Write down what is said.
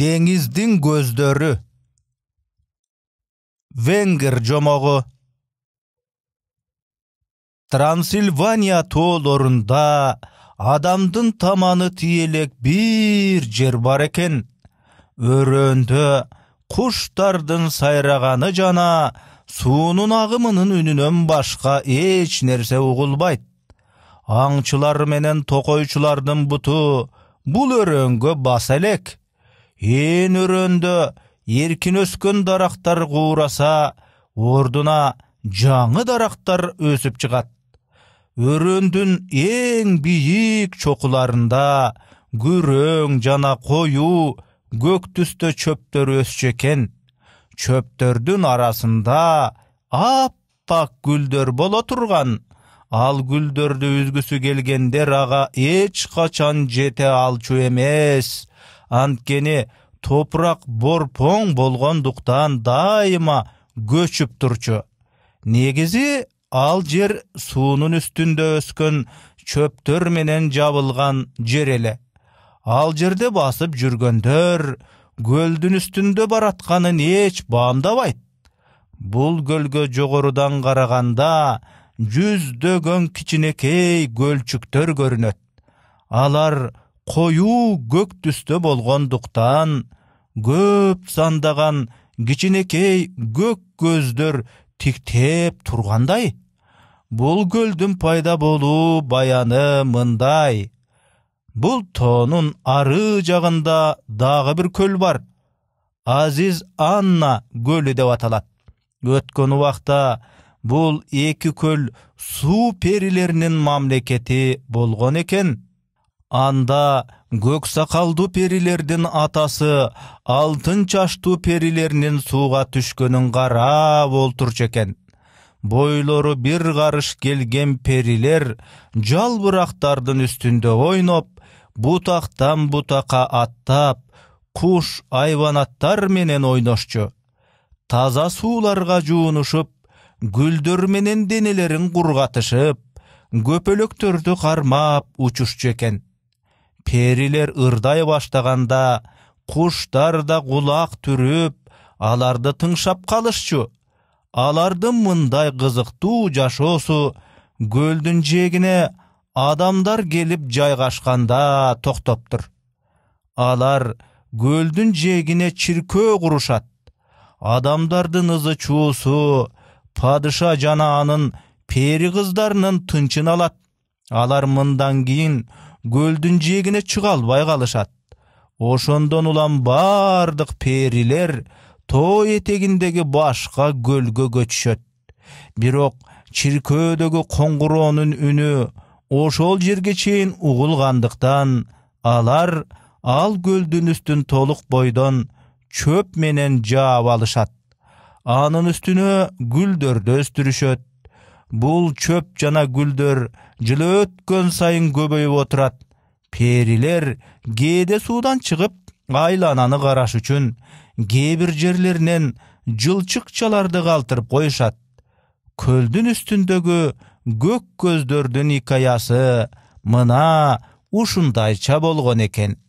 деңіздің көздері венгер жомогу трансильвания тоолорунда адамдын таманы тиелек бир жер бар экен өрөөндө куштардын сайрағаны жана суунун агымынын үнүнөн башка эч нерсе угулбайт аңчылар менен токойчулардын буту бұл өрөөнгө баса элек ээн өрөөндө эркин өскөн дарактар куураса ордуна жаңы дарактар өсүп чыгат өрөөндүн эң бийик чокуларында күрөң жана коюу көк түстө чөптөр өсчү экен чөптөрдүн арасында аппак гүлдөр боло турган ал гүлдөрдү үзгүсү келгендер ага эч качан жете алчу эмес анткени топурак борпоң болгондуктан дайыма көчүп турчу негизи ал жер суунун үстүндө өскөн чөптөр менен жабылган жер эле ал жерде басып жүргөндөр көлдүн үстүндө баратканын эч баамдабайт бул көлгө жогорудан караганда жүздөгөн кичинекей көлчүктөр көрүнөт алар Қою көк түстө болгондуктан көп сандаган кичинекей көк көздөр тиктеп тургандай бул көлдүн пайда болуу баяны мындай бул тоонун ары жагында дагы бир көл бар азиз анна көлү деп аталат өткөн убакта бул эки көл суу перилеринин мамлекети болгон экен анда көк сакалдуу перилердин атасы алтын чачтуу перилеринин сууга түшкөнүн карап олтурчу экен бойлору бир карыш келген перилер жалбырактардын үстүндө ойноп бутактан бутакка аттап куш айбанаттар менен ойношчу таза сууларга жуунушуп гүлдөр менен денелерин кургатышып көпөлөктөрдү кармап учушчу экен перилер ырдай баштаганда куштар да кулак түрүп аларды тыңшап калышчу алардын мындай кызыктуу жашоосу көлдүн жээгине адамдар келип жайгашканда токтоптур алар көлдүн жээгине чиркөө курушат адамдардын ызы чуусу падыша жана анын пери кыздарынын тынчын алат алар мындан кийин көлдүн жээгине чыга албай калышат ошондон улам баардык перилер тоо этегиндеги башка көлгө көчүшөт бирок чиркөөдөгү коңгуроонун үнү ошол жерге чейин угулгандыктан алар ал көлдүн үстүн толук бойдон чөп менен жаап алышат анын үстүнө гүлдөрдү өстүрүшөт бул чөп жана гүлдөр жыл өткөн сайын көбөйүп отурат перилер кээде суудан чыгып айлананы караш үчүн кээ бир жерлеринен жылчыкчаларды калтырып коюшат көлдүн үстүндөгү көк көздөрдүн икаясы мына ушундайча болгон экен